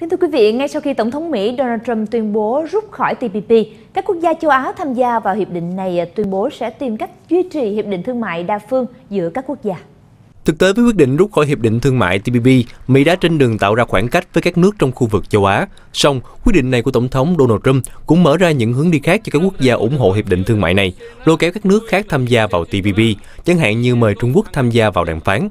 Kính thưa quý vị, ngay sau khi Tổng thống Mỹ Donald Trump tuyên bố rút khỏi TPP, các quốc gia châu Á tham gia vào hiệp định này à, tuyên bố sẽ tìm cách duy trì hiệp định thương mại đa phương giữa các quốc gia. Thực tế với quyết định rút khỏi hiệp định thương mại TPP, Mỹ đã trên đường tạo ra khoảng cách với các nước trong khu vực châu Á. Song, quyết định này của Tổng thống Donald Trump cũng mở ra những hướng đi khác cho các quốc gia ủng hộ hiệp định thương mại này, lôi kéo các nước khác tham gia vào TPP, chẳng hạn như mời Trung Quốc tham gia vào đàm phán.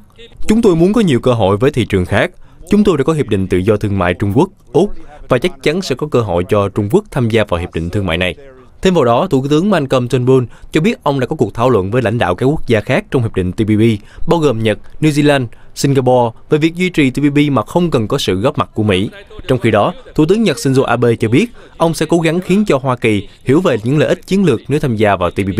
Chúng tôi muốn có nhiều cơ hội với thị trường khác, Chúng tôi đã có Hiệp định Tự do Thương mại Trung Quốc, Úc và chắc chắn sẽ có cơ hội cho Trung Quốc tham gia vào Hiệp định Thương mại này. Thêm vào đó, Thủ tướng Malcolm Turnbull cho biết ông đã có cuộc thảo luận với lãnh đạo các quốc gia khác trong Hiệp định TPP, bao gồm Nhật, New Zealand, Singapore về việc duy trì TPP mà không cần có sự góp mặt của Mỹ. Trong khi đó, Thủ tướng Nhật Shinzo Abe cho biết ông sẽ cố gắng khiến cho Hoa Kỳ hiểu về những lợi ích chiến lược nếu tham gia vào TPP,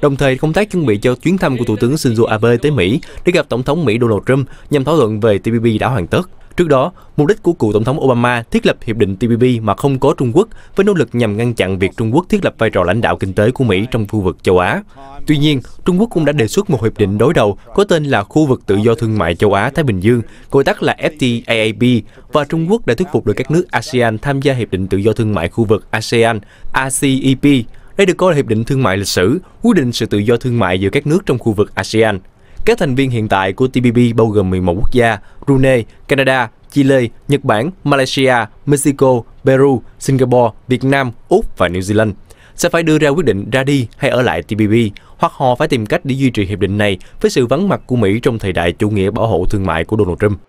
đồng thời công tác chuẩn bị cho chuyến thăm của Thủ tướng Shinzo Abe tới Mỹ để gặp Tổng thống Mỹ Donald Trump nhằm thảo luận về TPP đã hoàn tất. Trước đó, mục đích của cựu Tổng thống Obama thiết lập Hiệp định TPP mà không có Trung Quốc với nỗ lực nhằm ngăn chặn việc Trung Quốc thiết lập vai trò lãnh đạo kinh tế của Mỹ trong khu vực châu Á. Tuy nhiên, Trung Quốc cũng đã đề xuất một hiệp định đối đầu có tên là Khu vực Tự do Thương mại châu Á-Thái Bình Dương, gọi tắt là FTAAP, và Trung Quốc đã thuyết phục được các nước ASEAN tham gia Hiệp định Tự do Thương mại khu vực ASEAN, ACEP. Đây được coi là hiệp định thương mại lịch sử, quy định sự tự do thương mại giữa các nước trong khu vực ASEAN. Các thành viên hiện tại của TPP bao gồm 11 quốc gia, Brunei, Canada, Chile, Nhật Bản, Malaysia, Mexico, Peru, Singapore, Việt Nam, Úc và New Zealand sẽ phải đưa ra quyết định ra đi hay ở lại TPP, hoặc họ phải tìm cách để duy trì hiệp định này với sự vắng mặt của Mỹ trong thời đại chủ nghĩa bảo hộ thương mại của Donald Trump.